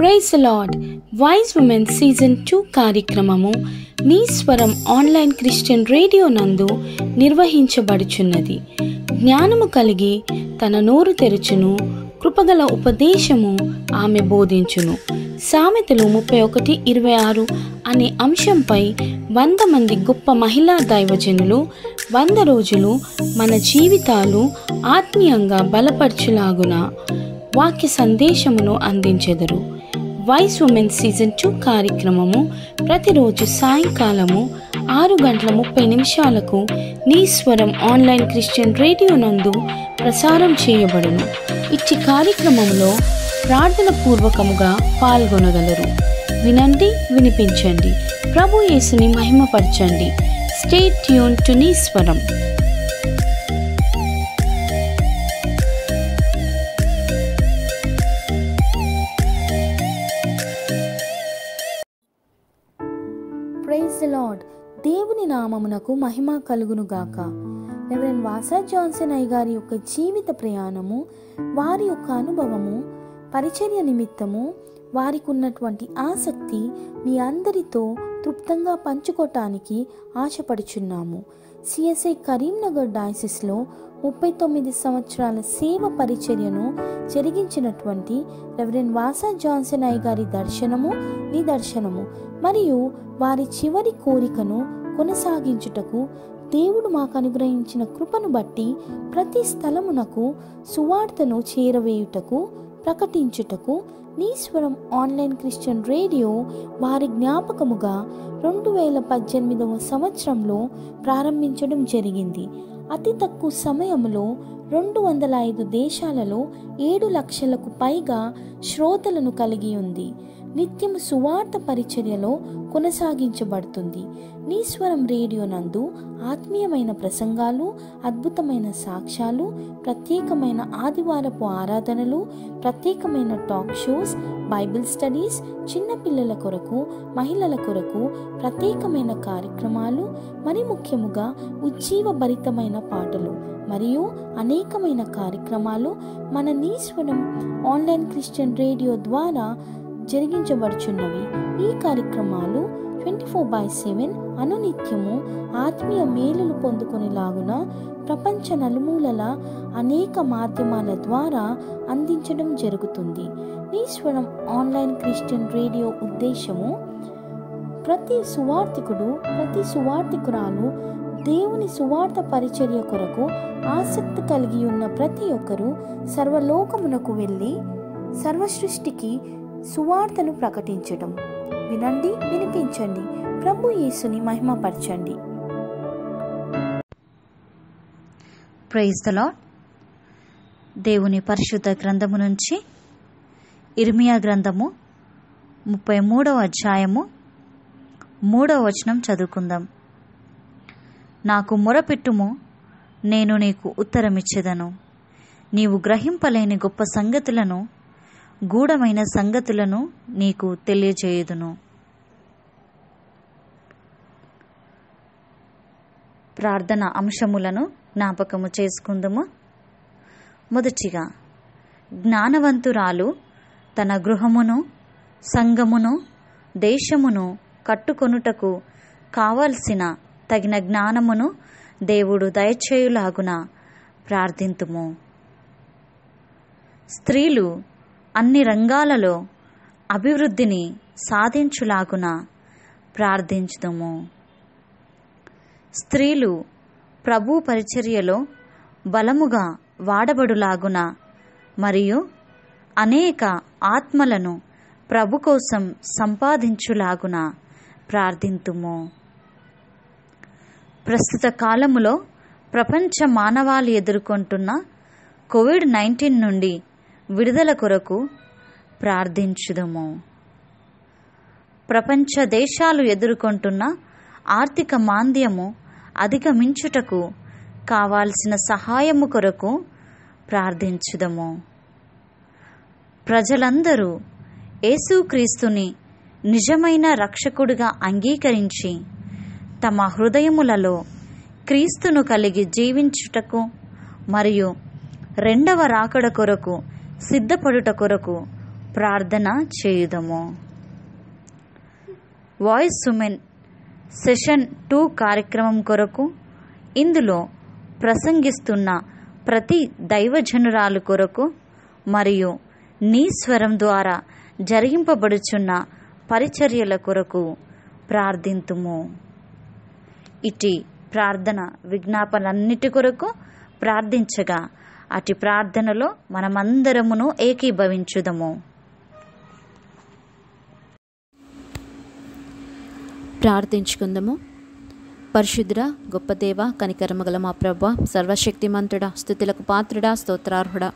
praise lord wise women season two కార్యక్రమము నీ స్వరం ఆన్లైన్ క్రిస్టియన్ రేడియో నందు నిర్వహించబడుచున్నది జ్ఞానము కలిగి తన నోరు తెరుచును కృపగల ఉపదేశము ఆమె బోధించును సామెతలు ముప్పై ఒకటి ఇరవై ఆరు అనే అంశంపై వంద మంది గొప్ప మహిళా దైవజనులు వంద రోజులు మన జీవితాలు ఆత్మీయంగా బలపరచులాగున వాక్య సందేశమును అందించెదరు వైస్ ఉమెన్ సీజన్ టూ కార్యక్రమము ప్రతిరోజు సాయంకాలము ఆరు గంటల ముప్పై నిమిషాలకు నీ స్వరం ఆన్లైన్ క్రిస్టియన్ రేడియో నందు ప్రసారం చేయబడును ఇచ్చి కార్యక్రమంలో ప్రార్థన పూర్వకముగా పాల్గొనగలరు వినండి వినిపించండి ప్రభు యేసుని మహిమపరచండి స్టేట్ ట్యూన్ టు నీ స్వరం ప్రైజ్ ద లాడ్ దేవుని నామమునకు మహిమ కలుగును గాక రెవరెన్ వాసా జాన్సన్ అయ్య గారి యొక్క జీవిత ప్రయాణము వారి యొక్క అనుభవము పరిచర్య నిమిత్తము వారికి ఉన్నటువంటి ఆసక్తి మీ అందరితో తృప్తంగా పంచుకోటానికి ఆశపడుచున్నాము సిఎస్ఐ కరీంనగర్ డయాసిస్లో ముప్పై తొమ్మిది సంవత్సరాల సేవ పరిచర్యను జరిగించినటువంటి రెవరెన్ వాసా జాన్సన్ అయ్య గారి దర్శనము నిదర్శనము మరియు వారి చివరి కోరికను కొనసాగించుటకు దేవుడు మాకు అనుగ్రహించిన కృపను బట్టి ప్రతి స్థలమునకు సువార్తను చేరవేయుటకు ప్రకటించుటకు నీశ్వరం ఆన్లైన్ క్రిస్టియన్ రేడియో వారి జ్ఞాపకముగా రెండు వేల పద్దెనిమిదవ సంవత్సరంలో ప్రారంభించడం జరిగింది అతి తక్కువ సమయంలో రెండు వందల ఐదు దేశాలలో ఏడు లక్షలకు పైగా శ్రోతలను కలిగి ఉంది నిత్యం సువార్త పరిచర్యలో కొనసాగించబడుతుంది నీశ్వరం రేడియో నందు ఆత్మీయమైన ప్రసంగాలు అద్భుతమైన సాక్ష్యాలు ప్రత్యేకమైన ఆదివారపు ఆరాధనలు ప్రత్యేకమైన టాక్ షోస్ బైబిల్ స్టడీస్ చిన్నపిల్లల కొరకు మహిళల కొరకు ప్రత్యేకమైన కార్యక్రమాలు మరి ముఖ్యముగా ఉజ్జీవభరితమైన పాటలు మరియు అనేకమైన కార్యక్రమాలు మన నీశ్వరం ఆన్లైన్ క్రిస్టియన్ రేడియో ద్వారా జరిగించబడుచున్నవి ఈ కార్యక్రమాలు ట్వంటీ ఫోర్ బై సెవెన్ అనునిత్యము ఆత్మీయ మేలులు పొందుకునేలాగున ప్రపంచ నలుమూలల అనేక మాధ్యమాల ద్వారా అందించడం జరుగుతుంది నీశ్వరం ఆన్లైన్ క్రిస్టియన్ రేడియో ఉద్దేశము ప్రతి సువార్థికుడు ప్రతి సువార్థికురాలు దేవుని సువార్త పరిచర్య కొరకు ఆసక్తి కలిగి ఉన్న ప్రతి ఒక్కరూ సర్వలోకమునకు వెళ్ళి సర్వసృష్టికి సువార్తను ప్రకటించటం వినండి వినిపించండి ప్రభు యేసుని మహిమపరచండి ప్రైజ్ ద దేవుని పరిశుద్ధ గ్రంథము నుంచి ఇర్మియా గ్రంథము ముప్పై మూడవ అధ్యాయము మూడవ వచనం చదువుకుందాం నాకు మొరపెట్టుము నేను నీకు ఉత్తరమిచ్చేదను నీవు గ్రహింపలేని గొప్ప సంగతులను గూఢమైన సంగతులను నీకు తెలియచేయుదును ప్రార్థన అంశములను జ్ఞాపకము చేసుకుందుము మొదటిగా జ్ఞానవంతురాలు తన గృహమును సంఘమును దేశమును కట్టుకొనుటకు కావలసిన తగిన జ్ఞానమును దేవుడు దయచేయులాగున ప్రార్థింతుము స్త్రీలు అన్ని రంగాలలో అభివృద్ధిని సాధించులాగున ప్రార్థించుదము స్త్రీలు ప్రభు పరిచర్యలో బలముగా వాడబడులాగున మరియు అనేక ఆత్మలను ప్రభు కోసం సంపాదించులాగున ప్రార్థింతుము ప్రస్తుత కాలములో ప్రపంచ మానవాళి ఎదుర్కొంటున్న కోవిడ్ నైన్టీన్ నుండి విడుదల కొరకు ప్రార్థించుదము ప్రపంచ దేశాలు ఎదుర్కొంటున్న ఆర్థిక మాంద్యము అధిగమించుటకు కావాల్సిన సహాయము కొరకు ప్రార్థించుదము ప్రజలందరూ యేసుక్రీస్తుని నిజమైన రక్షకుడిగా అంగీకరించి తమ హృదయములలో క్రీస్తును కలిగి జీవించుటకు మరియు రెండవ రాకడ కొరకు సిద్ధపడుట కొరకు ప్రార్థన చేయుదము వాయిస్ ఉమెన్ సెషన్ టూ కార్యక్రమం కొరకు ఇందులో ప్రసంగిస్తున్న ప్రతి దైవజనురాలు కొరకు మరియు నీ స్వరం ద్వారా జరిగింపబడుచున్న పరిచర్యల కొరకు ప్రార్థింతుము ఇటీ ప్రార్థన విజ్ఞాపనన్నిటి కొరకు ప్రార్థించగా అటు ప్రార్థనలో మనమందరమును ఏకీభవించుదము ప్రార్థించుకుందాము పరిశుద్ర గొప్పదేవ కనికరమగల మా ప్రభ సర్వశక్తిమంతుడా స్థుతులకు పాత్రుడా స్తోత్రార్హుడా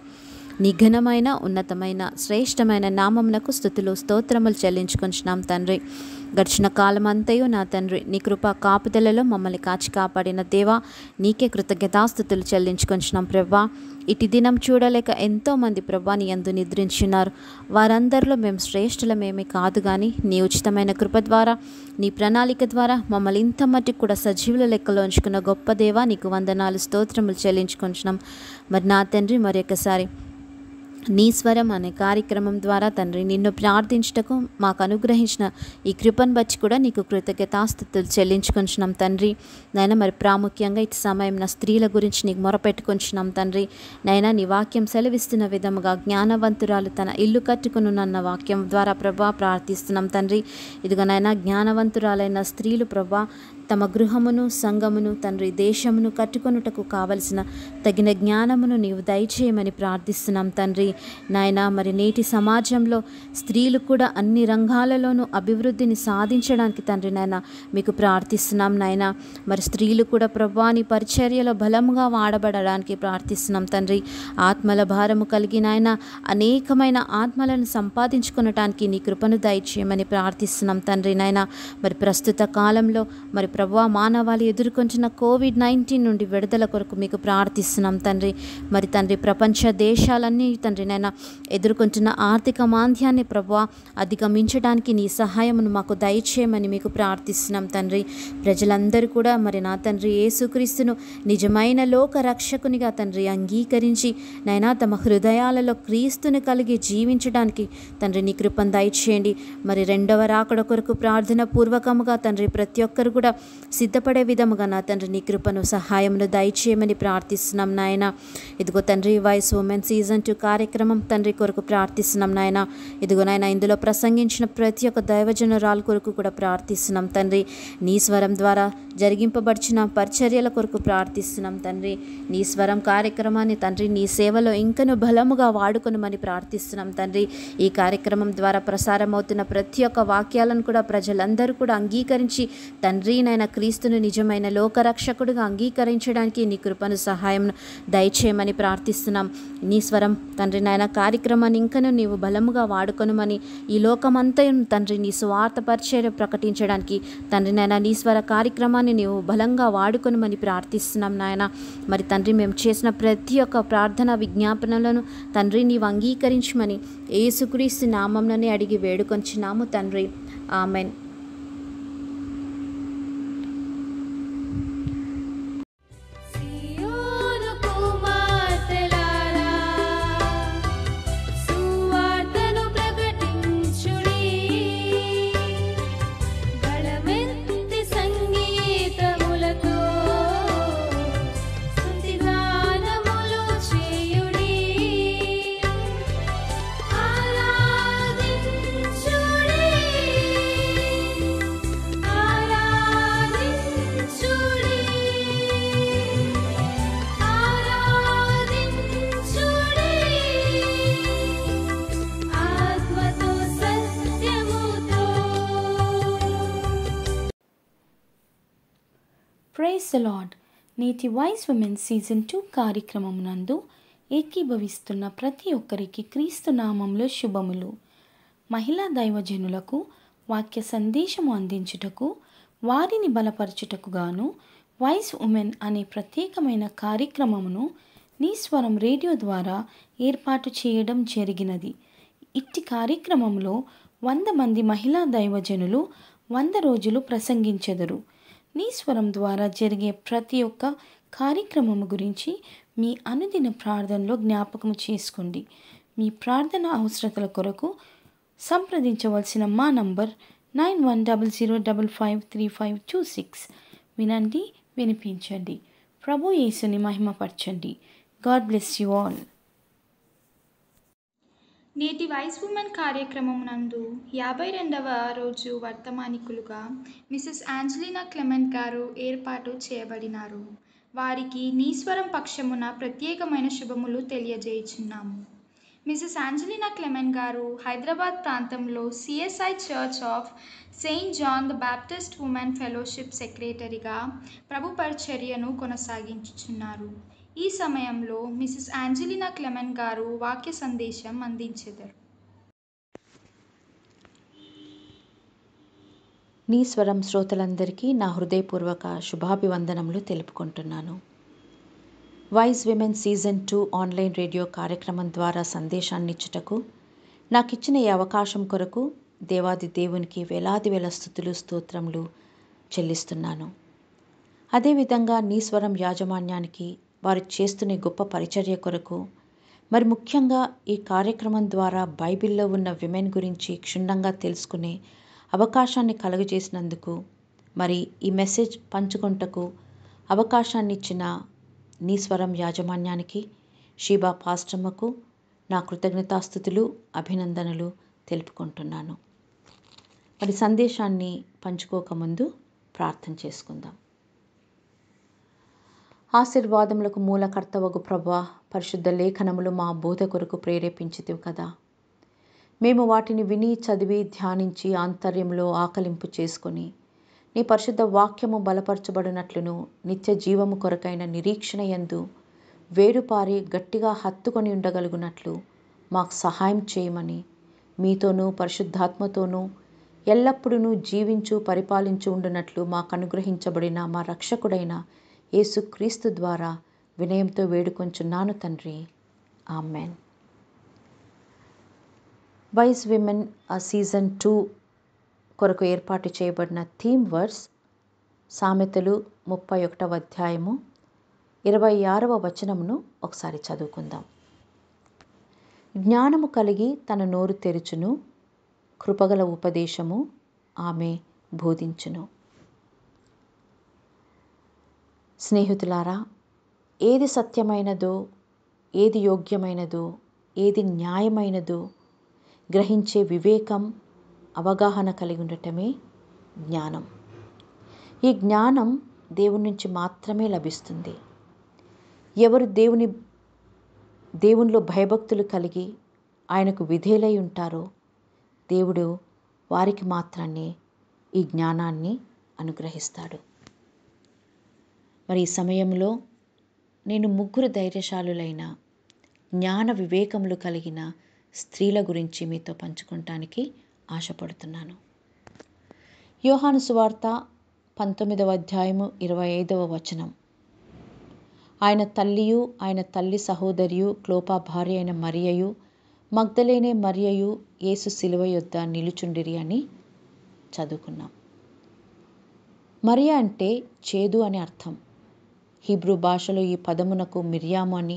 నిఘనమైన ఉన్నతమైన శ్రేష్టమైన నామమునకు స్థుతులు స్తోత్రములు చెల్లించుకున్నాం తండ్రి గడిచిన కాలమంతయు నా తండ్రి నీ కృప కాపుదలలో మమ్మల్ని కాచి కాపాడిన దేవా నీకే కృతజ్ఞతాస్థుతులు చెల్లించుకొంచున్నాం ప్రభా ఇటు దినం చూడలేక ఎంతోమంది ప్రభా నీ అందు నిద్రించున్నారు వారందరిలో మేము శ్రేష్ఠులమేమీ కాదు కానీ నీ ఉచితమైన కృప ద్వారా నీ ప్రణాళిక ద్వారా మమ్మల్ని ఇంత మట్టి కూడా సజీవుల లెక్కలో ఉంచుకున్న గొప్ప దేవా నీకు వందనాలు స్తోత్రములు చెల్లించుకుంటున్నాం మరి నా తండ్రి మరొకసారి నీ స్వరం అనే కార్యక్రమం ద్వారా తండ్రి నిన్ను ప్రార్థించటకు మాకు అనుగ్రహించిన ఈ కృపను బట్టి కూడా నీకు కృతజ్ఞతాస్థుతులు చెల్లించుకుంటున్నాం తండ్రి నైనా మరి ప్రాముఖ్యంగా ఇటు సమయం నా స్త్రీల గురించి నీకు మొరపెట్టుకుంటున్నాం తండ్రి నైనా నీ వాక్యం సెలవిస్తున్న విధముగా జ్ఞానవంతురాలు తన ఇల్లు కట్టుకునున్న వాక్యం ద్వారా ప్రభా ప్రార్థిస్తున్నాం తండ్రి ఇదిగో నైనా జ్ఞానవంతురాలైన స్త్రీలు ప్రభా తమ గృహమును సంఘమును తండ్రి దేశమును కట్టుకొనుటకు కావలసిన తగిన జ్ఞానమును నీవు దయచేయమని ప్రార్థిస్తున్నాం తండ్రి నాయన మరి నేటి సమాజంలో స్త్రీలు కూడా అన్ని రంగాలలోనూ అభివృద్ధిని సాధించడానికి తండ్రి నాయన మీకు ప్రార్థిస్తున్నాం నాయన మరి స్త్రీలు కూడా ప్రభాని పరిచర్యలో బలంగా వాడబడడానికి ప్రార్థిస్తున్నాం తండ్రి ఆత్మల భారము కలిగిన ఆయన అనేకమైన ఆత్మలను సంపాదించుకునటానికి నీ కృపను దయచేయమని ప్రార్థిస్తున్నాం తండ్రి నాయన మరి ప్రస్తుత కాలంలో మరి ప్రభు మానవాళి ఎదుర్కొంటున్న కోవిడ్ నైన్టీన్ నుండి విడుదల కొరకు మీకు ప్రార్థిస్తున్నాం తండ్రి మరి తండ్రి ప్రపంచ దేశాలన్నీ తండ్రి నైనా ఎదుర్కొంటున్న ఆర్థిక మాంద్యాన్ని ప్రభు అధిగమించడానికి నీ సహాయమును మాకు దయచేయమని మీకు ప్రార్థిస్తున్నాం తండ్రి ప్రజలందరూ కూడా మరి నా తండ్రి యేసుక్రీస్తును నిజమైన లోక రక్షకునిగా తండ్రి అంగీకరించి నైనా తమ హృదయాలలో క్రీస్తుని కలిగి జీవించడానికి తండ్రి నీ కృపను దయచేయండి మరి రెండవ రాకడ కొరకు ప్రార్థన పూర్వకముగా తండ్రి ప్రతి ఒక్కరు కూడా సిద్ధపడే విధముగా నా తండ్రి నీ కృపను సహాయమును దయచేయమని ప్రార్థిస్తున్నాం నాయన ఇదిగో తండ్రి వాయిస్ ఉమెన్ సీజన్ టూ కార్యక్రమం తండ్రి కొరకు ప్రార్థిస్తున్నాం నాయన ఇదిగో నాయన ఇందులో ప్రసంగించిన ప్రతి ఒక్క దైవజనరాల కొరకు కూడా ప్రార్థిస్తున్నాం తండ్రి నీ స్వరం ద్వారా జరిగింపబడిచిన పరిచర్యల కొరకు ప్రార్థిస్తున్నాం తండ్రి నీ స్వరం కార్యక్రమాన్ని తండ్రి నీ సేవలో ఇంకను బలముగా వాడుకొనమని ప్రార్థిస్తున్నాం తండ్రి ఈ కార్యక్రమం ద్వారా ప్రసారమవుతున్న ప్రతి ఒక్క వాక్యాలను కూడా ప్రజలందరూ కూడా అంగీకరించి తండ్రి ఆయన క్రీస్తును నిజమైన లోకరక్షకుడుగా అంగీకరించడానికి నీ కృపను సహాయం దయచేయమని ప్రార్థిస్తున్నాం నీ స్వరం తండ్రి నాయన కార్యక్రమాన్ని ఇంకను నీవు బలముగా వాడుకొనుమని ఈ లోకమంతా తండ్రి నీ స్వార్థ పరిచయం ప్రకటించడానికి తండ్రి నాయన నీ స్వర కార్యక్రమాన్ని నీవు బలంగా వాడుకొనుమని ప్రార్థిస్తున్నాం నాయన మరి తండ్రి మేము చేసిన ప్రతి ఒక్క ప్రార్థన విజ్ఞాపనలను తండ్రి నీవు అంగీకరించమని ఏసుక్రీస్తు నామంలోనే అడిగి వేడుకొంచినాము తండ్రి ఆమెన్ ప్రైజ్లాడ్ నేతి నేటి వాయిస్ ఉమెన్ సీజన్ టూ కార్యక్రమం నందు ఏకీభవిస్తున్న ప్రతి ఒక్కరికి క్రీస్తు నామంలో శుభములు మహిళా దైవజనులకు వాక్య సందేశము అందించుటకు వారిని బలపరచుటకు గాను వాయిస్ ఉమెన్ అనే ప్రత్యేకమైన కార్యక్రమమును నీస్వరం రేడియో ద్వారా ఏర్పాటు చేయడం జరిగినది ఇట్టి కార్యక్రమంలో వంద మంది మహిళా దైవజనులు వంద రోజులు ప్రసంగించెదరు నీ స్వరం ద్వారా జరిగే ప్రతి ఒక్క కార్యక్రమం గురించి మీ అనుదిన ప్రార్థనలో జ్ఞాపకం చేసుకోండి మీ ప్రార్థన అవసరతల కొరకు సంప్రదించవలసిన మా number nine one double zero double five three five two six వినండి వినిపించండి ప్రభు యేసుని మహిమపరచండి గాడ్ బ్లెస్ యు ఆల్ నేటి వాయిస్ ఉమెన్ కార్యక్రమం నందు యాభై రెండవ రోజు వర్తమానికులుగా మిసెస్ యాంజలినా క్లెమెంట్ గారు ఏర్పాటు చేయబడినారు వారికి నీస్వరం పక్షమున ప్రత్యేకమైన శుభములు తెలియజేయుచున్నాము మిసెస్ యాంజలినా క్లెమెన్ గారు హైదరాబాద్ ప్రాంతంలో CSI church of saint John the Baptist women fellowship సెక్రటరీగా ప్రభు పరిచర్యను కొనసాగించుచున్నారు ఈ సమయంలో మిసెస్ యాంజెలినా క్లెమెన్ గారు వాక్య సందేశం అందించెదరు నీ స్వరం శ్రోతలందరికీ నా హృదయపూర్వక శుభాభివందనములు తెలుపుకుంటున్నాను wise women season two online radio కార్యక్రమం ద్వారా సందేశాన్నిచ్చుటకు నాకు ఇచ్చిన ఈ అవకాశం కొరకు దేవాది దేవునికి వేలాది వేల స్థుతులు స్తోత్రములు చెల్లిస్తున్నాను అదేవిధంగా నీ స్వరం యాజమాన్యానికి వారు చేస్తున్న గొప్ప పరిచర్య కొరకు మరి ముఖ్యంగా ఈ కార్యక్రమం ద్వారా బైబిల్లో ఉన్న విమెన్ గురించి క్షుణ్ణంగా తెలుసుకునే అవకాశాన్ని కలుగజేసినందుకు మరి ఈ మెసేజ్ పంచుకొంటకు అవకాశాన్ని ఇచ్చిన నీ స్వరం యాజమాన్యానికి షీబా పాస్టమ్మకు నా కృతజ్ఞతాస్థుతులు అభినందనలు తెలుపుకుంటున్నాను మరి సందేశాన్ని పంచుకోకముందు ప్రార్థన చేసుకుందాం ఆశీర్వాదములకు మూలకర్తవగు ప్రభా పరిశుద్ధ లేఖనములు మా బోధ కొరకు ప్రేరేపించితివి కదా మేము వాటిని విని చదివి ధ్యానించి ఆంతర్యంలో ఆకలింపు చేసుకొని నీ పరిశుద్ధ వాక్యము బలపరచబడినట్లును నిత్య జీవము కొరకైన నిరీక్షణ ఎందు వేరుపారి గట్టిగా హత్తుకొని ఉండగలుగునట్లు మాకు సహాయం చేయమని మీతోనూ పరిశుద్ధాత్మతోనూ ఎల్లప్పుడూ జీవించు పరిపాలించు ఉండునట్లు మాకు అనుగ్రహించబడిన మా రక్షకుడైన యేసుక్రీస్తు ద్వారా వినయంతో వేడుకొంచున్నాను తండ్రి ఆమెన్ వైజ్ విమెన్ ఆ సీజన్ టూ కొరకు ఏర్పాటు చేయబడిన థీమ్ వర్స్ సామెతలు ముప్పై ఒకటవ అధ్యాయము ఇరవై ఆరవ వచనమును ఒకసారి చదువుకుందాం జ్ఞానము కలిగి తన నోరు తెరుచును కృపగల ఉపదేశము ఆమె బోధించును స్నేహితులారా ఏది సత్యమైనదో ఏది యోగ్యమైనదో ఏది న్యాయమైనదో గ్రహించే వివేకం అవగాహన కలిగి ఉండటమే జ్ఞానం ఈ జ్ఞానం దేవుని నుంచి మాత్రమే లభిస్తుంది ఎవరు దేవుని దేవునిలో భయభక్తులు కలిగి ఆయనకు విధేలై ఉంటారో దేవుడు వారికి మాత్రాన్ని ఈ జ్ఞానాన్ని అనుగ్రహిస్తాడు మరి ఈ సమయంలో నేను ముగ్గురు ధైర్యశాలులైన జ్ఞాన వివేకములు కలిగిన స్త్రీల గురించి మీతో పంచుకుంటానికి ఆశపడుతున్నాను యోహాను సువార్త పంతొమ్మిదవ అధ్యాయము ఇరవై ఐదవ వచనం ఆయన తల్లియు ఆయన తల్లి సహోదరియు క్లోపా భార్య అయిన మరియయు మగ్ధలేనే మరియయు యేసు శిలువ యొద్ద నిలుచుండిరి అని చదువుకున్నాం మరియ అంటే చేదు అని అర్థం హీబ్రూ భాషలో ఈ పదమునకు మిర్యాము అని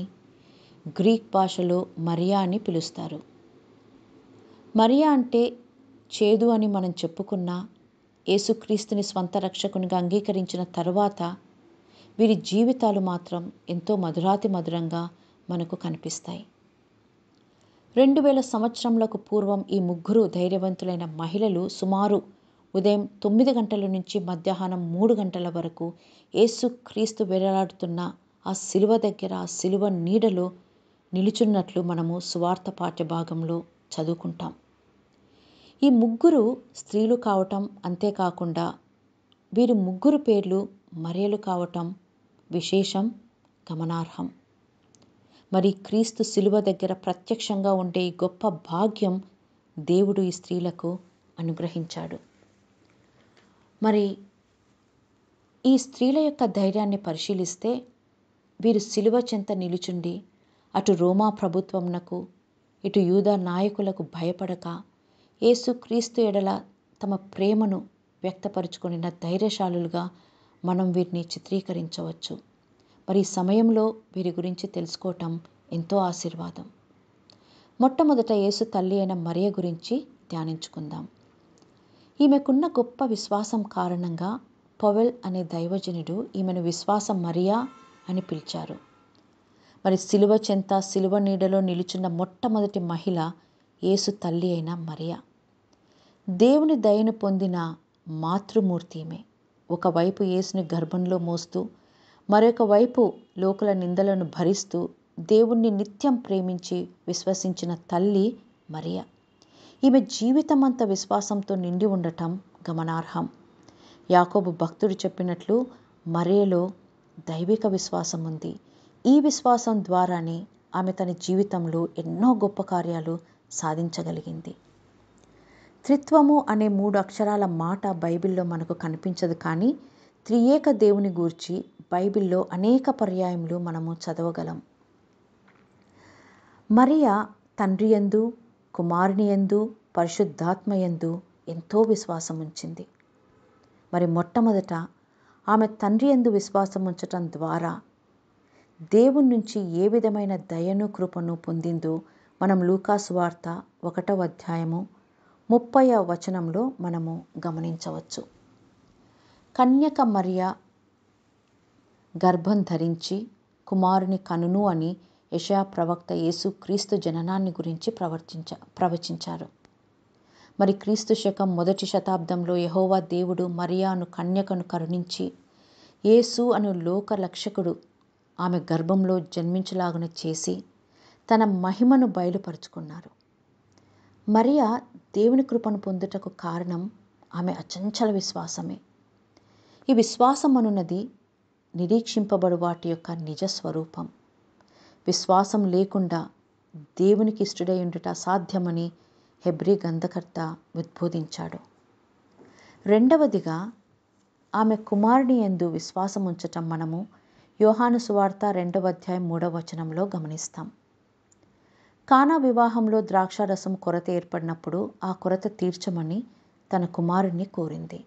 గ్రీక్ భాషలో మరియా అని పిలుస్తారు మరియా అంటే చేదు అని మనం చెప్పుకున్న యేసుక్రీస్తుని స్వంత రక్షకునిగా అంగీకరించిన తర్వాత వీరి జీవితాలు మాత్రం ఎంతో మధురాతి మధురంగా మనకు కనిపిస్తాయి రెండు వేల సంవత్సరంలకు పూర్వం ఈ ముగ్గురు ధైర్యవంతులైన మహిళలు సుమారు ఉదయం తొమ్మిది గంటల నుంచి మధ్యాహ్నం మూడు గంటల వరకు ఏసుక్రీస్తు వేలాడుతున్న ఆ శిలువ దగ్గర ఆ శిలువ నీడలో నిలుచున్నట్లు మనము సువార్త భాగంలో చదువుకుంటాం ఈ ముగ్గురు స్త్రీలు కావటం అంతేకాకుండా వీరి ముగ్గురు పేర్లు మరియలు కావటం విశేషం గమనార్హం మరి క్రీస్తు శిలువ దగ్గర ప్రత్యక్షంగా ఉండే ఈ గొప్ప భాగ్యం దేవుడు ఈ స్త్రీలకు అనుగ్రహించాడు మరి ఈ స్త్రీల యొక్క ధైర్యాన్ని పరిశీలిస్తే వీరు శిలువ చెంత నిలుచుండి అటు రోమా ప్రభుత్వంనకు ఇటు యూదా నాయకులకు భయపడక క్రీస్తు ఎడల తమ ప్రేమను వ్యక్తపరుచుకుని ధైర్యశాలులుగా మనం వీరిని చిత్రీకరించవచ్చు మరి సమయంలో వీరి గురించి తెలుసుకోవటం ఎంతో ఆశీర్వాదం మొట్టమొదట యేసు తల్లి అయిన మరియ గురించి ధ్యానించుకుందాం ఈమెకున్న గొప్ప విశ్వాసం కారణంగా పవెల్ అనే దైవజనుడు ఈమెను విశ్వాసం మరియా అని పిలిచారు మరి సిలువ చెంత సిలువ నీడలో నిలుచున్న మొట్టమొదటి మహిళ యేసు తల్లి అయిన మరియా దేవుని దయను పొందిన మాతృమూర్తి ఈమె ఒకవైపు యేసుని గర్భంలో మోస్తూ మరొక వైపు లోకల నిందలను భరిస్తూ దేవుణ్ణి నిత్యం ప్రేమించి విశ్వసించిన తల్లి మరియా ఈమె జీవితమంత విశ్వాసంతో నిండి ఉండటం గమనార్హం యాకోబు భక్తుడు చెప్పినట్లు మరేలో దైవిక విశ్వాసం ఉంది ఈ విశ్వాసం ద్వారానే ఆమె తన జీవితంలో ఎన్నో గొప్ప కార్యాలు సాధించగలిగింది త్రిత్వము అనే మూడు అక్షరాల మాట బైబిల్లో మనకు కనిపించదు కానీ త్రియేక దేవుని గూర్చి బైబిల్లో అనేక పర్యాయములు మనము చదవగలం మరియా తండ్రి ఎందు కుమారుని ఎందు పరిశుద్ధాత్మ ఎందు ఎంతో విశ్వాసం ఉంచింది మరి మొట్టమొదట ఆమె తండ్రి ఎందు విశ్వాసం ఉంచటం ద్వారా దేవుని నుంచి ఏ విధమైన దయను కృపను పొందిందో మనం లూకాసు వార్త ఒకటవ అధ్యాయము ముప్పై వచనంలో మనము గమనించవచ్చు కన్యక మరియ గర్భం ధరించి కుమారుని కనును అని యెషయా ప్రవక్త యేసు క్రీస్తు జననాన్ని గురించి ప్రవర్తించ ప్రవచించారు మరి క్రీస్తు శకం మొదటి శతాబ్దంలో యహోవా దేవుడు మరియాను కన్యకను కరుణించి యేసు అను లోక లక్షకుడు ఆమె గర్భంలో జన్మించలాగున చేసి తన మహిమను బయలుపరుచుకున్నారు మరియా దేవుని కృపను పొందుటకు కారణం ఆమె అచంచల విశ్వాసమే ఈ విశ్వాసం అనున్నది నిరీక్షింపబడు వాటి యొక్క నిజస్వరూపం విశ్వాసం లేకుండా దేవునికి ఇష్టడై ఉండుట సాధ్యమని హెబ్రి గంధకర్త ఉద్బోధించాడు రెండవదిగా ఆమె కుమారుని ఎందు విశ్వాసం ఉంచటం మనము యోహాను సువార్త రెండవ అధ్యాయం మూడవ వచనంలో గమనిస్తాం కానా వివాహంలో ద్రాక్షారసం కొరత ఏర్పడినప్పుడు ఆ కొరత తీర్చమని తన కుమారుణ్ణి కోరింది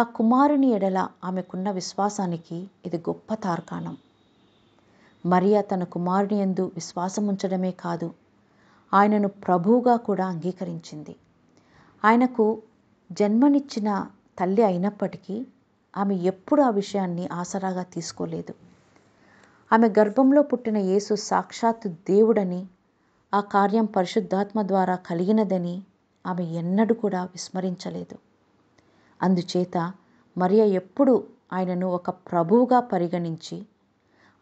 ఆ కుమారుని ఎడల ఆమెకున్న విశ్వాసానికి ఇది గొప్ప తార్కాణం మరియా తన కుమారుని ఎందు విశ్వాసముంచడమే కాదు ఆయనను ప్రభువుగా కూడా అంగీకరించింది ఆయనకు జన్మనిచ్చిన తల్లి అయినప్పటికీ ఆమె ఎప్పుడు ఆ విషయాన్ని ఆసరాగా తీసుకోలేదు ఆమె గర్భంలో పుట్టిన యేసు సాక్షాత్తు దేవుడని ఆ కార్యం పరిశుద్ధాత్మ ద్వారా కలిగినదని ఆమె ఎన్నడూ కూడా విస్మరించలేదు అందుచేత మరియా ఎప్పుడు ఆయనను ఒక ప్రభువుగా పరిగణించి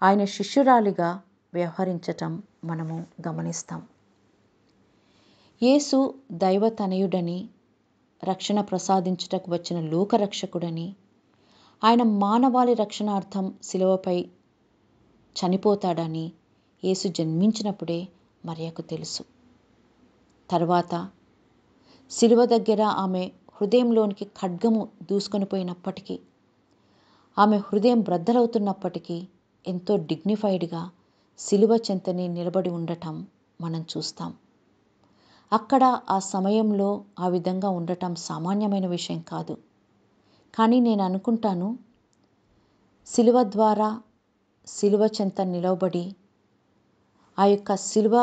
ఆయన శిష్యురాలిగా వ్యవహరించటం మనము గమనిస్తాం యేసు దైవతనయుడని రక్షణ ప్రసాదించుటకు వచ్చిన లోకరక్షకుడని ఆయన మానవాళి రక్షణార్థం శిలువపై చనిపోతాడని యేసు జన్మించినప్పుడే మరియకు తెలుసు తర్వాత శిలువ దగ్గర ఆమె హృదయంలోనికి ఖడ్గము దూసుకొని పోయినప్పటికీ ఆమె హృదయం బ్రద్దలవుతున్నప్పటికీ ఎంతో డిగ్నిఫైడ్గా సిలువ చెంతని నిలబడి ఉండటం మనం చూస్తాం అక్కడ ఆ సమయంలో ఆ విధంగా ఉండటం సామాన్యమైన విషయం కాదు కానీ నేను అనుకుంటాను సిలువ ద్వారా సిలువ చెంత నిలవబడి ఆ యొక్క సిలువ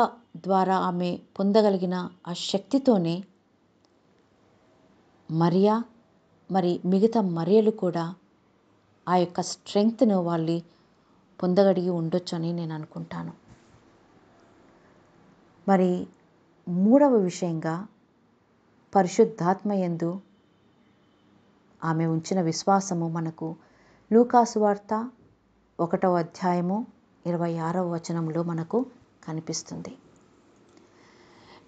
ద్వారా ఆమె పొందగలిగిన ఆ శక్తితోనే మరియా మరి మిగతా మరియలు కూడా ఆ యొక్క స్ట్రెంగ్త్ను వాళ్ళు పొందగడిగి ఉండొచ్చని నేను అనుకుంటాను మరి మూడవ విషయంగా పరిశుద్ధాత్మయందు ఆమె ఉంచిన విశ్వాసము మనకు లూకాసు వార్త ఒకటవ అధ్యాయము ఇరవై ఆరవ వచనంలో మనకు కనిపిస్తుంది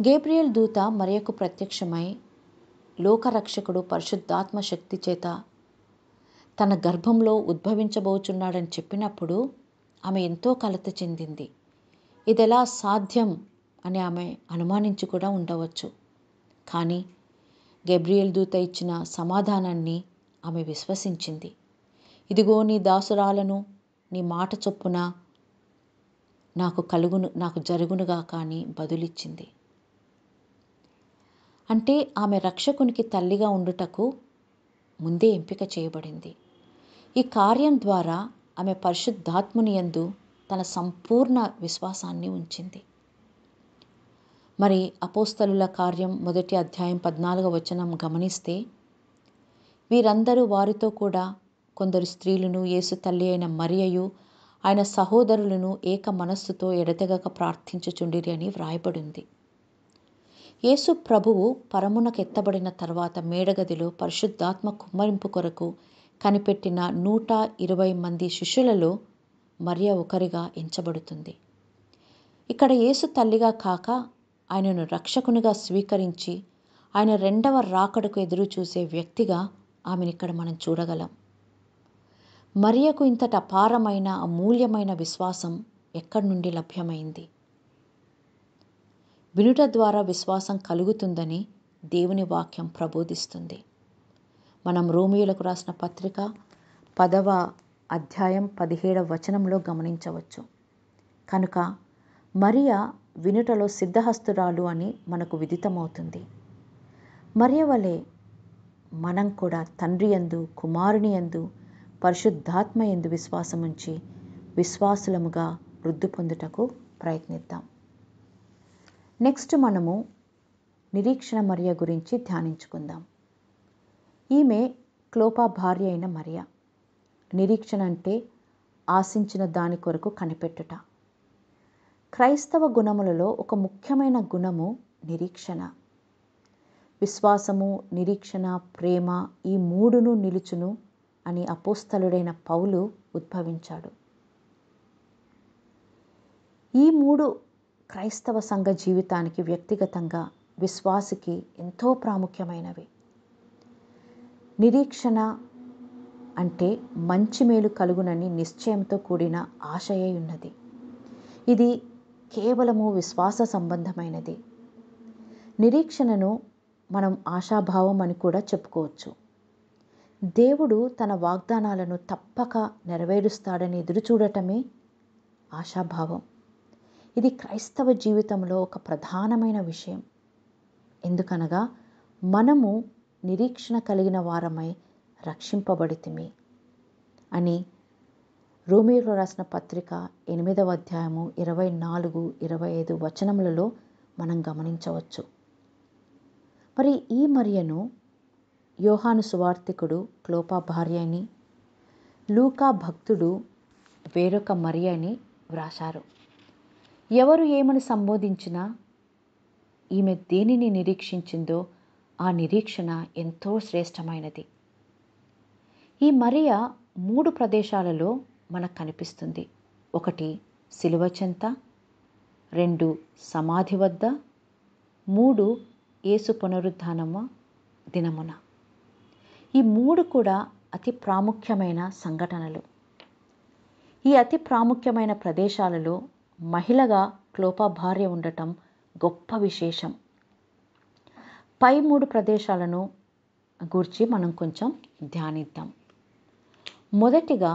గేబ్రియల్ దూత మరియకు ప్రత్యక్షమై లోకరక్షకుడు పరిశుద్ధాత్మ శక్తి చేత తన గర్భంలో ఉద్భవించబోచున్నాడని చెప్పినప్పుడు ఆమె ఎంతో కలత చెందింది ఇది ఎలా సాధ్యం అని ఆమె అనుమానించి కూడా ఉండవచ్చు కానీ గెబ్రియల్ దూత ఇచ్చిన సమాధానాన్ని ఆమె విశ్వసించింది ఇదిగో నీ దాసురాలను నీ మాట చొప్పున నాకు కలుగును నాకు జరుగునుగా కానీ బదులిచ్చింది అంటే ఆమె రక్షకునికి తల్లిగా ఉండుటకు ముందే ఎంపిక చేయబడింది ఈ కార్యం ద్వారా ఆమె పరిశుద్ధాత్ముని ఎందు తన సంపూర్ణ విశ్వాసాన్ని ఉంచింది మరి అపోస్తలుల కార్యం మొదటి అధ్యాయం పద్నాలుగో వచనం గమనిస్తే వీరందరూ వారితో కూడా కొందరు స్త్రీలను యేసు తల్లి అయిన మరియయు ఆయన సహోదరులను ఏక మనస్సుతో ఎడతెగక ప్రార్థించుచుండిరి అని వ్రాయబడింది యేసు ప్రభువు పరమునకెత్తబడిన తర్వాత మేడగదిలో పరిశుద్ధాత్మ కుమ్మరింపు కొరకు కనిపెట్టిన నూట ఇరవై మంది శిష్యులలో మరియ ఒకరిగా ఎంచబడుతుంది ఇక్కడ యేసు తల్లిగా కాక ఆయనను రక్షకునిగా స్వీకరించి ఆయన రెండవ రాకడకు ఎదురు చూసే వ్యక్తిగా ఆమెను ఇక్కడ మనం చూడగలం మరియకు ఇంతట అపారమైన అమూల్యమైన విశ్వాసం ఎక్కడి నుండి లభ్యమైంది వినుట ద్వారా విశ్వాసం కలుగుతుందని దేవుని వాక్యం ప్రబోధిస్తుంది మనం రోమియోలకు రాసిన పత్రిక పదవ అధ్యాయం పదిహేడవ వచనంలో గమనించవచ్చు కనుక మరియా వినుటలో సిద్ధహస్తురాలు అని మనకు విదితమవుతుంది మరియ వలె మనం కూడా తండ్రి ఎందు కుమారుని ఎందు పరిశుద్ధాత్మ ఎందు విశ్వాసముంచి విశ్వాసులముగా వృద్ధి పొందుటకు ప్రయత్నిద్దాం నెక్స్ట్ మనము నిరీక్షణ మరియ గురించి ధ్యానించుకుందాం ఈమె క్లోపా భార్య అయిన మరియా నిరీక్షణ అంటే ఆశించిన దాని కొరకు కనిపెట్టుట క్రైస్తవ గుణములలో ఒక ముఖ్యమైన గుణము నిరీక్షణ విశ్వాసము నిరీక్షణ ప్రేమ ఈ మూడును నిలుచును అని అపోస్తలుడైన పౌలు ఉద్భవించాడు ఈ మూడు క్రైస్తవ సంఘ జీవితానికి వ్యక్తిగతంగా విశ్వాసికి ఎంతో ప్రాముఖ్యమైనవి నిరీక్షణ అంటే మంచి మేలు కలుగునని నిశ్చయంతో కూడిన ఆశయై ఉన్నది ఇది కేవలము విశ్వాస సంబంధమైనది నిరీక్షణను మనం ఆశాభావం అని కూడా చెప్పుకోవచ్చు దేవుడు తన వాగ్దానాలను తప్పక నెరవేరుస్తాడని ఎదురుచూడటమే ఆశాభావం ఇది క్రైస్తవ జీవితంలో ఒక ప్రధానమైన విషయం ఎందుకనగా మనము నిరీక్షణ కలిగిన వారమై రక్షింపబడితిమి అని రోమియోలో రాసిన పత్రిక ఎనిమిదవ అధ్యాయము ఇరవై నాలుగు ఇరవై ఐదు వచనములలో మనం గమనించవచ్చు మరి ఈ మరియను యోహాను సువార్థికుడు క్లోపా భార్య అని లూకా భక్తుడు వేరొక మరియ అని వ్రాశారు ఎవరు ఏమని సంబోధించినా ఈమె దేనిని నిరీక్షించిందో ఆ నిరీక్షణ ఎంతో శ్రేష్టమైనది ఈ మరియ మూడు ప్రదేశాలలో మనకు కనిపిస్తుంది ఒకటి సిలువ చెంత రెండు సమాధి వద్ద మూడు ఏసు పునరుద్ధానమ దినమున ఈ మూడు కూడా అతి ప్రాముఖ్యమైన సంఘటనలు ఈ అతి ప్రాముఖ్యమైన ప్రదేశాలలో మహిళగా క్లోపా భార్య ఉండటం గొప్ప విశేషం పై మూడు ప్రదేశాలను గూర్చి మనం కొంచెం ధ్యానిద్దాం మొదటిగా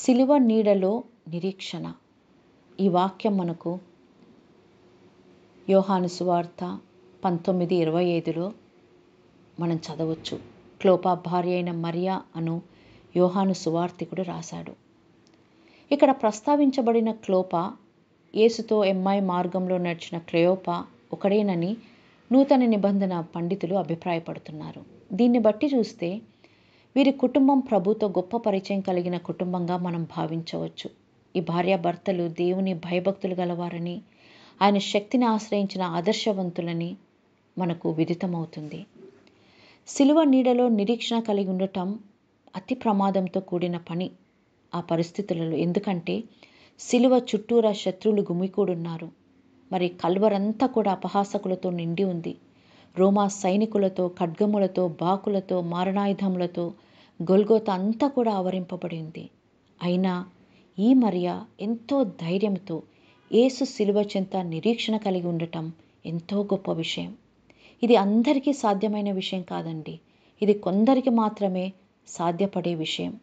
సిలువ నీడలో నిరీక్షణ ఈ వాక్యం మనకు యోహాను సువార్త పంతొమ్మిది ఇరవై ఐదులో మనం చదవచ్చు క్లోపా భార్య అయిన మరియా అను యోహాను సువార్తికుడు రాశాడు ఇక్కడ ప్రస్తావించబడిన క్లోప యేసుతో ఎమ్మాయి మార్గంలో నడిచిన క్లయోపా ఒకడేనని నూతన నిబంధన పండితులు అభిప్రాయపడుతున్నారు దీన్ని బట్టి చూస్తే వీరి కుటుంబం ప్రభుతో గొప్ప పరిచయం కలిగిన కుటుంబంగా మనం భావించవచ్చు ఈ భార్యాభర్తలు దేవుని భయభక్తులు గలవారని ఆయన శక్తిని ఆశ్రయించిన ఆదర్శవంతులని మనకు విదితమవుతుంది సిలువ నీడలో నిరీక్షణ కలిగి ఉండటం అతి ప్రమాదంతో కూడిన పని ఆ పరిస్థితులలో ఎందుకంటే సిలువ చుట్టూరా శత్రువులు గుమికూడున్నారు మరి కల్వరంతా కూడా అపహాసకులతో నిండి ఉంది రోమా సైనికులతో ఖడ్గములతో బాకులతో మారణాయుధములతో గొల్గోత అంతా కూడా ఆవరింపబడింది అయినా ఈ మరియ ఎంతో ధైర్యంతో ఏసు సిలువ చెంత నిరీక్షణ కలిగి ఉండటం ఎంతో గొప్ప విషయం ఇది అందరికీ సాధ్యమైన విషయం కాదండి ఇది కొందరికి మాత్రమే సాధ్యపడే విషయం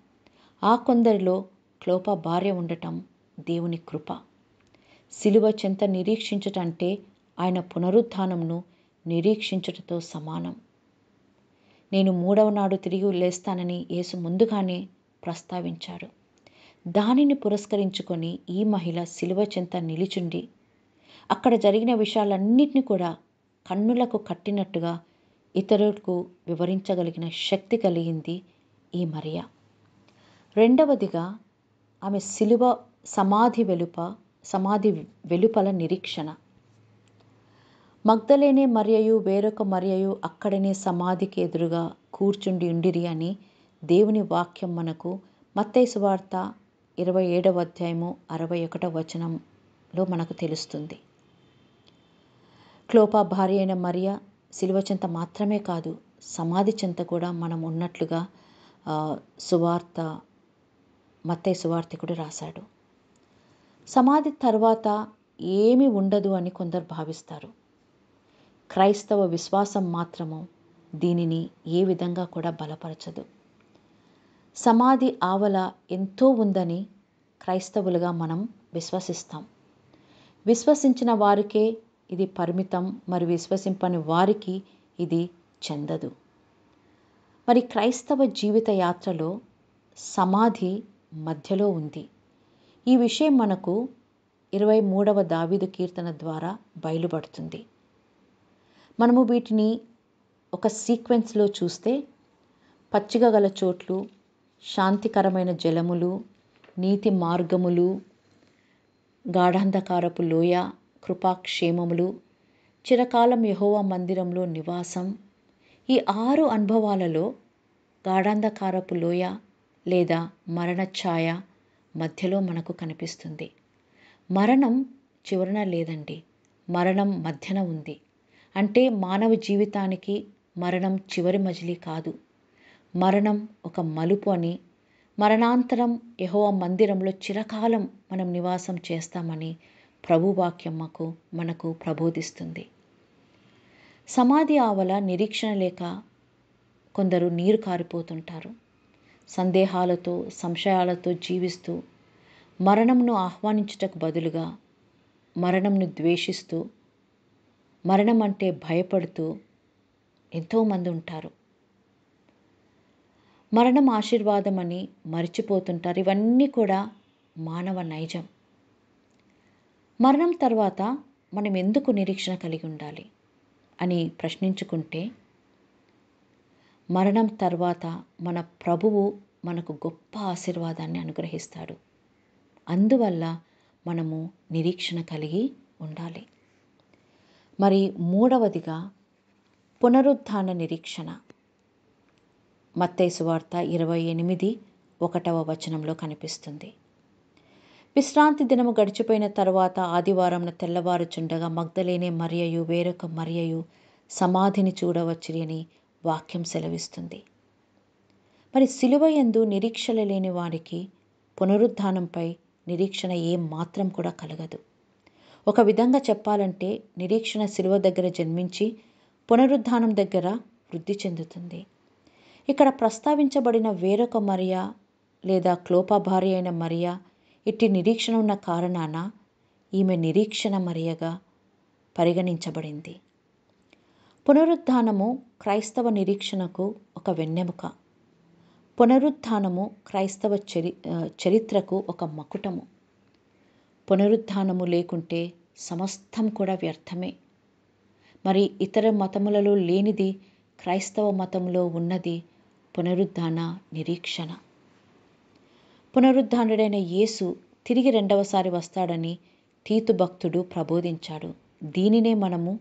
ఆ కొందరిలో క్లోప భార్య ఉండటం దేవుని కృప శిలువ చెంత నిరీక్షించటంటే ఆయన పునరుత్నంను నిరీక్షించుటతో సమానం నేను మూడవ నాడు తిరిగి లేస్తానని యేసు ముందుగానే ప్రస్తావించాడు దానిని పురస్కరించుకొని ఈ మహిళ శిలువ చెంత నిలిచుండి అక్కడ జరిగిన విషయాలన్నింటినీ కూడా కన్నులకు కట్టినట్టుగా ఇతరులకు వివరించగలిగిన శక్తి కలిగింది ఈ మరియా రెండవదిగా ఆమె శిలువ సమాధి వెలుప సమాధి వెలుపల నిరీక్షణ మగ్ధలేనే మర్యయు వేరొక మర్యయు అక్కడనే సమాధికి ఎదురుగా కూర్చుండి ఉండిరి అని దేవుని వాక్యం మనకు మత్తైసు వార్త ఇరవై ఏడవ అధ్యాయము అరవై ఒకటవ వచనంలో మనకు తెలుస్తుంది క్లోపా భార్య అయిన మరియ సిలువ చెంత మాత్రమే కాదు సమాధి చెంత కూడా మనం ఉన్నట్లుగా సువార్త మత్తయ్య కూడా రాశాడు సమాధి తర్వాత ఏమి ఉండదు అని కొందరు భావిస్తారు క్రైస్తవ విశ్వాసం మాత్రము దీనిని ఏ విధంగా కూడా బలపరచదు సమాధి ఆవల ఎంతో ఉందని క్రైస్తవులుగా మనం విశ్వసిస్తాం విశ్వసించిన వారికే ఇది పరిమితం మరి విశ్వసింపని వారికి ఇది చెందదు మరి క్రైస్తవ జీవిత యాత్రలో సమాధి మధ్యలో ఉంది ఈ విషయం మనకు ఇరవై మూడవ దావిదు కీర్తన ద్వారా బయలుపడుతుంది మనము వీటిని ఒక సీక్వెన్స్లో చూస్తే పచ్చిక గల చోట్లు శాంతికరమైన జలములు నీతి మార్గములు గాఢంధకారపు లోయ కృపాక్షేమములు చిరకాలం యహోవ మందిరంలో నివాసం ఈ ఆరు అనుభవాలలో గాఢంధకారపు లోయ లేదా మరణ ఛాయ మధ్యలో మనకు కనిపిస్తుంది మరణం చివరన లేదండి మరణం మధ్యన ఉంది అంటే మానవ జీవితానికి మరణం చివరి మజిలీ కాదు మరణం ఒక మలుపు అని మరణాంతరం యహోవ మందిరంలో చిరకాలం మనం నివాసం చేస్తామని ప్రభువాక్యం మాకు మనకు ప్రబోధిస్తుంది సమాధి ఆవల నిరీక్షణ లేక కొందరు నీరు కారిపోతుంటారు సందేహాలతో సంశయాలతో జీవిస్తూ మరణంను ఆహ్వానించుటకు బదులుగా మరణంను ద్వేషిస్తూ మరణం అంటే భయపడుతూ ఎంతోమంది ఉంటారు మరణం ఆశీర్వాదం అని మరిచిపోతుంటారు ఇవన్నీ కూడా మానవ నైజం మరణం తర్వాత మనం ఎందుకు నిరీక్షణ కలిగి ఉండాలి అని ప్రశ్నించుకుంటే మరణం తర్వాత మన ప్రభువు మనకు గొప్ప ఆశీర్వాదాన్ని అనుగ్రహిస్తాడు అందువల్ల మనము నిరీక్షణ కలిగి ఉండాలి మరి మూడవదిగా పునరుద్ధాన నిరీక్షణ మత్తైసు వార్త ఇరవై ఎనిమిది ఒకటవ వచనంలో కనిపిస్తుంది విశ్రాంతి దినము గడిచిపోయిన తర్వాత ఆదివారంన తెల్లవారుచుండగా మగ్ధలేనే మరియయు వేరొక మరియయు సమాధిని చూడవచ్చు అని వాక్యం సెలవిస్తుంది మరి ఎందు నిరీక్షలు లేని వారికి పునరుద్ధానంపై నిరీక్షణ ఏం మాత్రం కూడా కలగదు ఒక విధంగా చెప్పాలంటే నిరీక్షణ సిలువ దగ్గర జన్మించి పునరుద్ధానం దగ్గర వృద్ధి చెందుతుంది ఇక్కడ ప్రస్తావించబడిన వేరొక మరియా లేదా క్లోప భార్య అయిన మరియా ఇట్టి నిరీక్షణ ఉన్న కారణాన ఈమె నిరీక్షణ మరియగా పరిగణించబడింది పునరుద్ధానము క్రైస్తవ నిరీక్షణకు ఒక వెన్నెముక పునరుద్ధానము క్రైస్తవ చరి చరిత్రకు ఒక మకుటము పునరుద్ధానము లేకుంటే సమస్తం కూడా వ్యర్థమే మరి ఇతర మతములలో లేనిది క్రైస్తవ మతంలో ఉన్నది పునరుద్ధాన నిరీక్షణ పునరుద్ధానుడైన యేసు తిరిగి రెండవసారి వస్తాడని తీతు భక్తుడు ప్రబోధించాడు దీనినే మనము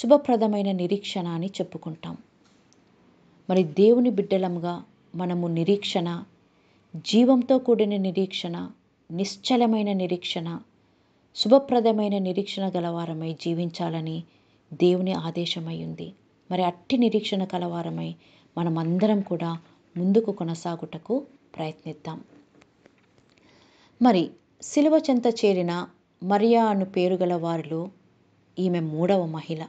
శుభప్రదమైన నిరీక్షణ అని చెప్పుకుంటాం మరి దేవుని బిడ్డలంగా మనము నిరీక్షణ జీవంతో కూడిన నిరీక్షణ నిశ్చలమైన నిరీక్షణ శుభప్రదమైన నిరీక్షణ గలవారమై జీవించాలని దేవుని ఆదేశమై ఉంది మరి అట్టి నిరీక్షణ కలవారమై మనమందరం కూడా ముందుకు కొనసాగుటకు ప్రయత్నిద్దాం మరి సిలువ చెంత చేరిన మరియా అను పేరు గల వారిలో ఈమె మూడవ మహిళ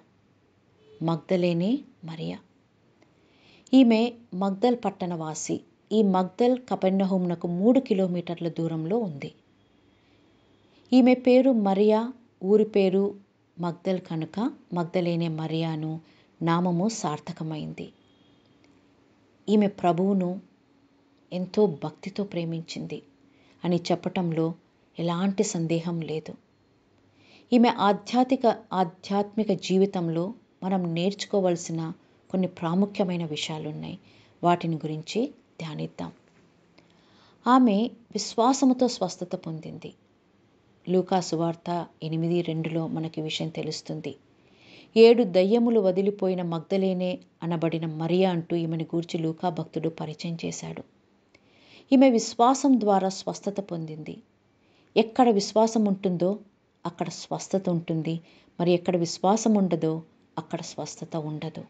మగ్దలేనే మరియా ఈమె మగ్ధల్ పట్టణవాసి ఈ మగ్ధల్ కపెర్ణహోమ్నకు మూడు కిలోమీటర్ల దూరంలో ఉంది ఈమె పేరు మరియా ఊరి పేరు మగ్ధల్ కనుక మగ్ధలేనే మరియాను నామము సార్థకమైంది ఈమె ప్రభువును ఎంతో భక్తితో ప్రేమించింది అని చెప్పటంలో ఎలాంటి సందేహం లేదు ఈమె ఆధ్యాత్మిక ఆధ్యాత్మిక జీవితంలో మనం నేర్చుకోవలసిన కొన్ని ప్రాముఖ్యమైన విషయాలు ఉన్నాయి వాటిని గురించి ధ్యానిద్దాం ఆమె విశ్వాసముతో స్వస్థత పొందింది లూకా సువార్త ఎనిమిది రెండులో మనకి విషయం తెలుస్తుంది ఏడు దయ్యములు వదిలిపోయిన మగ్ధలేనే అనబడిన మరియా అంటూ ఈమెను గూర్చి లూకా భక్తుడు పరిచయం చేశాడు ఈమె విశ్వాసం ద్వారా స్వస్థత పొందింది ఎక్కడ విశ్వాసం ఉంటుందో అక్కడ స్వస్థత ఉంటుంది మరి ఎక్కడ విశ్వాసం ఉండదో అక్కడ స్వస్థత ఉండదు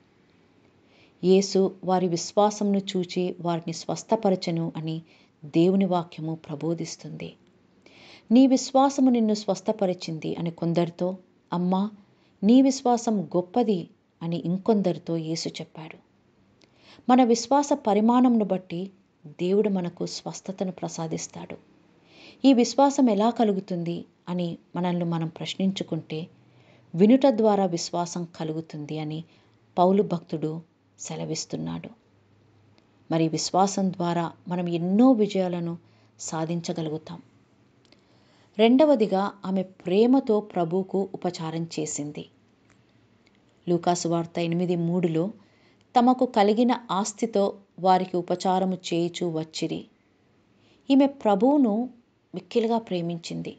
యేసు వారి విశ్వాసంను చూచి వారిని స్వస్థపరచను అని దేవుని వాక్యము ప్రబోధిస్తుంది నీ విశ్వాసము నిన్ను స్వస్థపరిచింది అని కొందరితో అమ్మా నీ విశ్వాసం గొప్పది అని ఇంకొందరితో యేసు చెప్పాడు మన విశ్వాస పరిమాణంను బట్టి దేవుడు మనకు స్వస్థతను ప్రసాదిస్తాడు ఈ విశ్వాసం ఎలా కలుగుతుంది అని మనల్ని మనం ప్రశ్నించుకుంటే వినుట ద్వారా విశ్వాసం కలుగుతుంది అని పౌలు భక్తుడు సెలవిస్తున్నాడు మరి విశ్వాసం ద్వారా మనం ఎన్నో విజయాలను సాధించగలుగుతాం రెండవదిగా ఆమె ప్రేమతో ప్రభువుకు ఉపచారం చేసింది లూకాసు వార్త ఎనిమిది మూడులో తమకు కలిగిన ఆస్తితో వారికి ఉపచారము చేయుచు వచ్చిరి ఈమె ప్రభువును మిక్కిలుగా ప్రేమించింది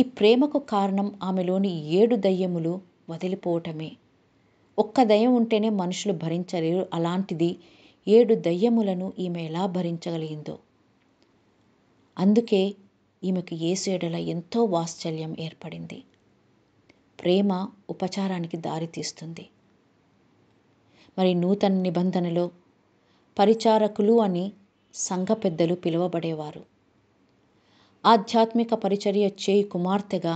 ఈ ప్రేమకు కారణం ఆమెలోని ఏడు దయ్యములు వదిలిపోవటమే ఒక్క దయ్యం ఉంటేనే మనుషులు భరించలేరు అలాంటిది ఏడు దయ్యములను ఈమె ఎలా భరించగలిగిందో అందుకే ఈమెకు ఏ ఎడల ఎంతో వాత్సల్యం ఏర్పడింది ప్రేమ ఉపచారానికి దారితీస్తుంది మరి నూతన నిబంధనలో పరిచారకులు అని సంఘ పెద్దలు పిలువబడేవారు ఆధ్యాత్మిక పరిచర్య చేయి కుమార్తెగా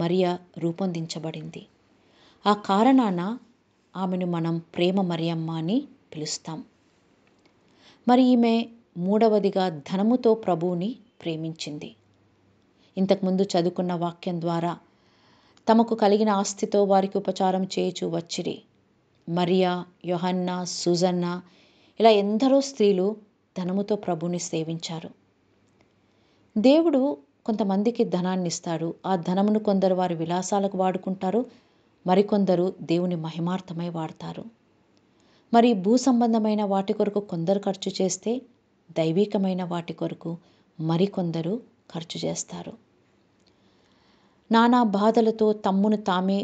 మరియా రూపొందించబడింది ఆ కారణాన ఆమెను మనం ప్రేమ మరియమ్మ అని పిలుస్తాం మరి ఈమె మూడవదిగా ధనముతో ప్రభువుని ప్రేమించింది ఇంతకుముందు చదువుకున్న వాక్యం ద్వారా తమకు కలిగిన ఆస్తితో వారికి ఉపచారం చేయుచు వచ్చిరి మరియా యోహన్న సుజన్న ఇలా ఎందరో స్త్రీలు ధనముతో ప్రభుని సేవించారు దేవుడు కొంతమందికి ధనాన్ని ఇస్తాడు ఆ ధనమును కొందరు వారి విలాసాలకు వాడుకుంటారు మరికొందరు దేవుని మహిమార్థమై వాడతారు మరి భూ సంబంధమైన వాటి కొరకు కొందరు ఖర్చు చేస్తే దైవికమైన వాటి కొరకు మరికొందరు ఖర్చు చేస్తారు నానా బాధలతో తమ్మును తామే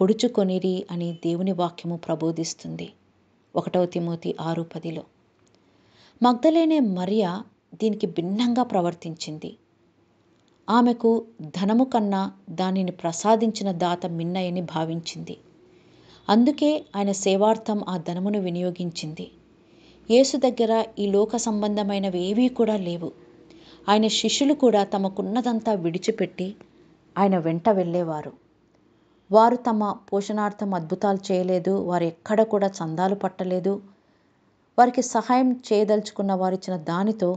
పొడుచుకొనిరి అని దేవుని వాక్యము ప్రబోధిస్తుంది ఒకటవ తిమోతి ఆరు పదిలో మగ్ధలేనే మరియా దీనికి భిన్నంగా ప్రవర్తించింది ఆమెకు ధనము కన్నా దానిని ప్రసాదించిన దాత మిన్నయని భావించింది అందుకే ఆయన సేవార్థం ఆ ధనమును వినియోగించింది యేసు దగ్గర ఈ లోక సంబంధమైనవి ఏవీ కూడా లేవు ఆయన శిష్యులు కూడా తమకున్నదంతా విడిచిపెట్టి ఆయన వెంట వెళ్ళేవారు వారు తమ పోషణార్థం అద్భుతాలు చేయలేదు వారు ఎక్కడ కూడా చందాలు పట్టలేదు వారికి సహాయం చేయదలుచుకున్న వారిచ్చిన దానితో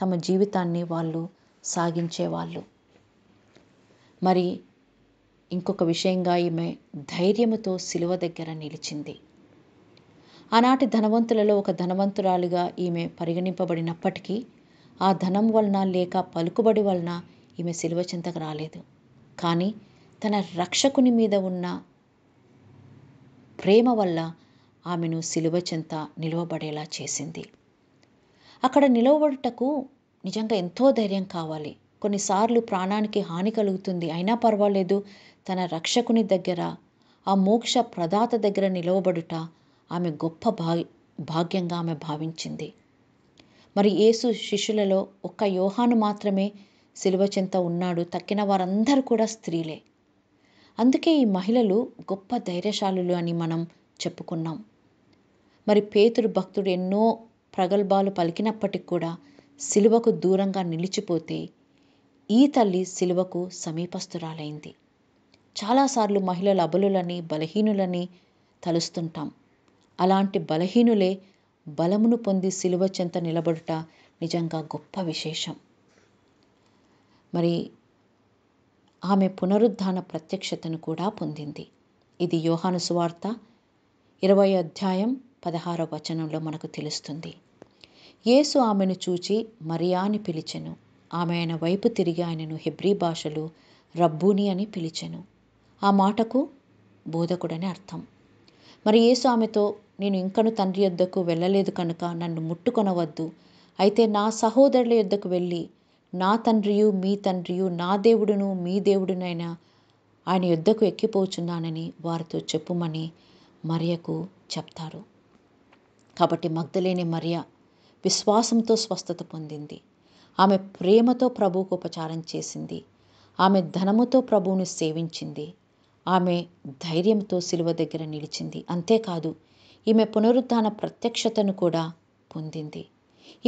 తమ జీవితాన్ని వాళ్ళు సాగించేవాళ్ళు మరి ఇంకొక విషయంగా ఈమె ధైర్యముతో శిలువ దగ్గర నిలిచింది ఆనాటి ధనవంతులలో ఒక ధనవంతురాలుగా ఈమె పరిగణింపబడినప్పటికీ ఆ ధనం వలన లేక పలుకుబడి వలన ఈమె శిలువ చింతకు రాలేదు కానీ తన రక్షకుని మీద ఉన్న ప్రేమ వల్ల ఆమెను శిలువ చెంత నిలువబడేలా చేసింది అక్కడ నిలవబడుటకు నిజంగా ఎంతో ధైర్యం కావాలి కొన్నిసార్లు ప్రాణానికి హాని కలుగుతుంది అయినా పర్వాలేదు తన రక్షకుని దగ్గర ఆ మోక్ష ప్రదాత దగ్గర నిలవబడుట ఆమె గొప్ప భాగ్యంగా ఆమె భావించింది మరి యేసు శిష్యులలో ఒక్క యోహాను మాత్రమే శిలువ చెంత ఉన్నాడు తక్కిన వారందరూ కూడా స్త్రీలే అందుకే ఈ మహిళలు గొప్ప ధైర్యశాలులు అని మనం చెప్పుకున్నాం మరి పేతుడు భక్తుడు ఎన్నో ప్రగల్భాలు పలికినప్పటికి కూడా శిలువకు దూరంగా నిలిచిపోతే ఈ తల్లి శిలువకు సమీపస్తురాలైంది చాలాసార్లు మహిళలు అబలులని బలహీనులని తలుస్తుంటాం అలాంటి బలహీనులే బలమును పొంది శిలువ చెంత నిలబడుట నిజంగా గొప్ప విశేషం మరి ఆమె పునరుద్ధాన ప్రత్యక్షతను కూడా పొందింది ఇది యోహాను సువార్త ఇరవై అధ్యాయం పదహారవ వచనంలో మనకు తెలుస్తుంది యేసు ఆమెను చూచి మరియా అని పిలిచెను ఆమె ఆయన వైపు తిరిగి ఆయనను హెబ్రీ భాషలో రబ్బూని అని పిలిచెను ఆ మాటకు బోధకుడని అర్థం మరి యేసు ఆమెతో నేను ఇంకను తండ్రి యొద్దకు వెళ్ళలేదు కనుక నన్ను ముట్టుకొనవద్దు అయితే నా సహోదరుల యొద్దకు వెళ్ళి నా తండ్రియు మీ తండ్రియు నా దేవుడును మీ దేవుడునైనా ఆయన యుద్ధకు ఎక్కిపోచున్నానని వారితో చెప్పుమని మరియకు చెప్తారు కాబట్టి మగ్ధలేని మరియ విశ్వాసంతో స్వస్థత పొందింది ఆమె ప్రేమతో ప్రభువుకు ఉపచారం చేసింది ఆమె ధనముతో ప్రభువును సేవించింది ఆమె ధైర్యంతో శిలువ దగ్గర నిలిచింది అంతేకాదు ఈమె పునరుద్ధాన ప్రత్యక్షతను కూడా పొందింది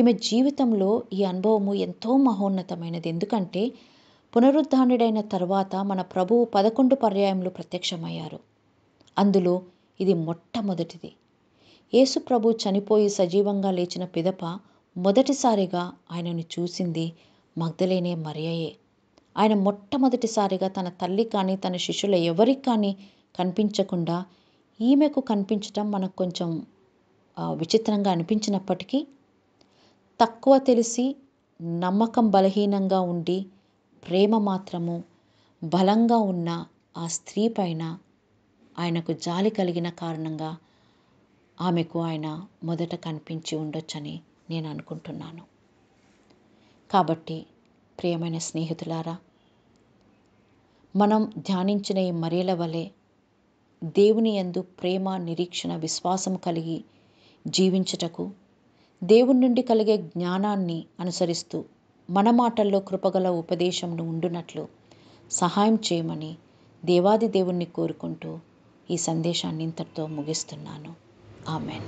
ఈమె జీవితంలో ఈ అనుభవము ఎంతో మహోన్నతమైనది ఎందుకంటే పునరుద్ధానుడైన తర్వాత మన ప్రభువు పదకొండు పర్యాయములు ప్రత్యక్షమయ్యారు అందులో ఇది మొట్టమొదటిది యేసుప్రభు చనిపోయి సజీవంగా లేచిన పిదప మొదటిసారిగా ఆయనను చూసింది మగ్ధలేనే మరియయే ఆయన మొట్టమొదటిసారిగా తన తల్లి కానీ తన శిష్యుల ఎవరికి కానీ కనిపించకుండా ఈమెకు కనిపించటం మనకు కొంచెం విచిత్రంగా అనిపించినప్పటికీ తక్కువ తెలిసి నమ్మకం బలహీనంగా ఉండి ప్రేమ మాత్రము బలంగా ఉన్న ఆ స్త్రీ పైన ఆయనకు జాలి కలిగిన కారణంగా ఆమెకు ఆయన మొదట కనిపించి ఉండొచ్చని నేను అనుకుంటున్నాను కాబట్టి ప్రియమైన స్నేహితులారా మనం ధ్యానించిన ఈ మరీల వలె దేవుని ఎందు ప్రేమ నిరీక్షణ విశ్వాసం కలిగి జీవించుటకు దేవుని నుండి కలిగే జ్ఞానాన్ని అనుసరిస్తూ మన మాటల్లో కృపగల ఉపదేశంను ఉండునట్లు సహాయం చేయమని దేవాది దేవుణ్ణి కోరుకుంటూ ఈ సందేశాన్ని ఇంతటితో ముగిస్తున్నాను amen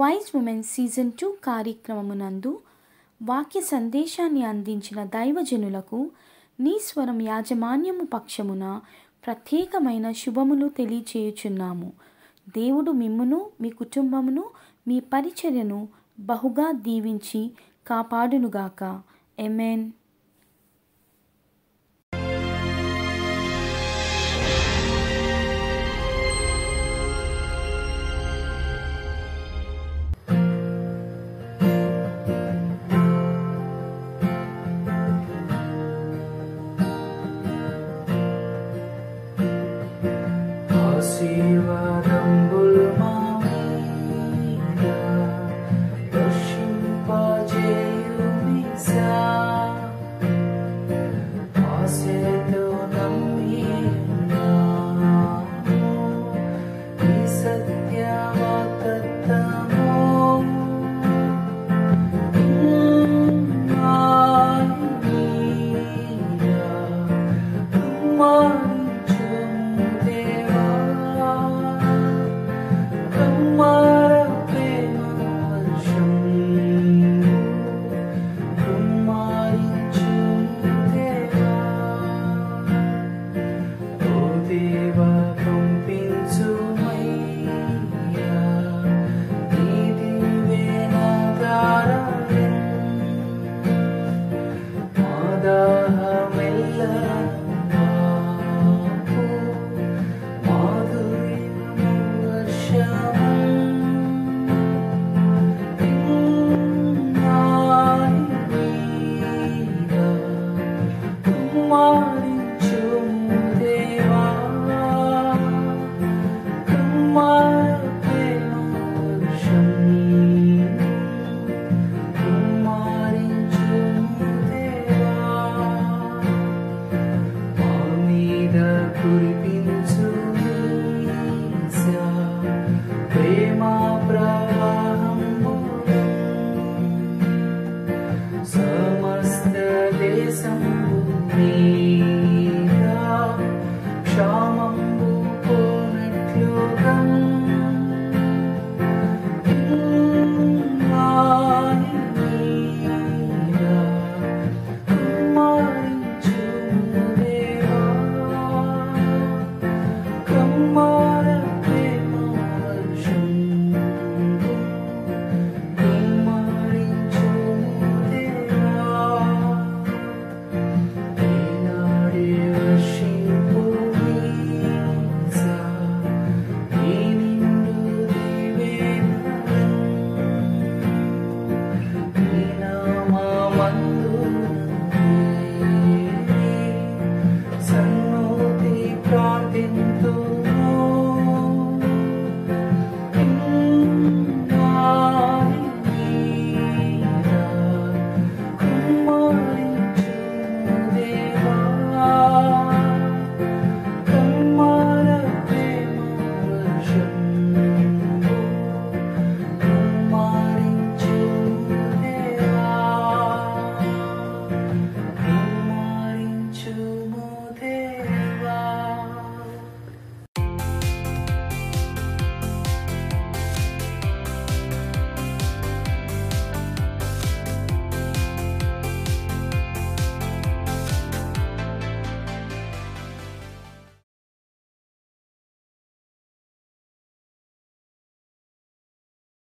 wise women season two కార్యక్రమమునందు వాక్య సందేశాన్ని అందించిన దైవజనులకు నీ స్వరం యాజమాన్యము పక్షమున ప్రత్యేకమైన శుభములు తెలియచేయుచున్నాము దేవుడు మిమ్మును మీ కుటుంబమును మీ పరిచర్యను బహుగా దీవించి కాపాడునుగాక ఎమెన్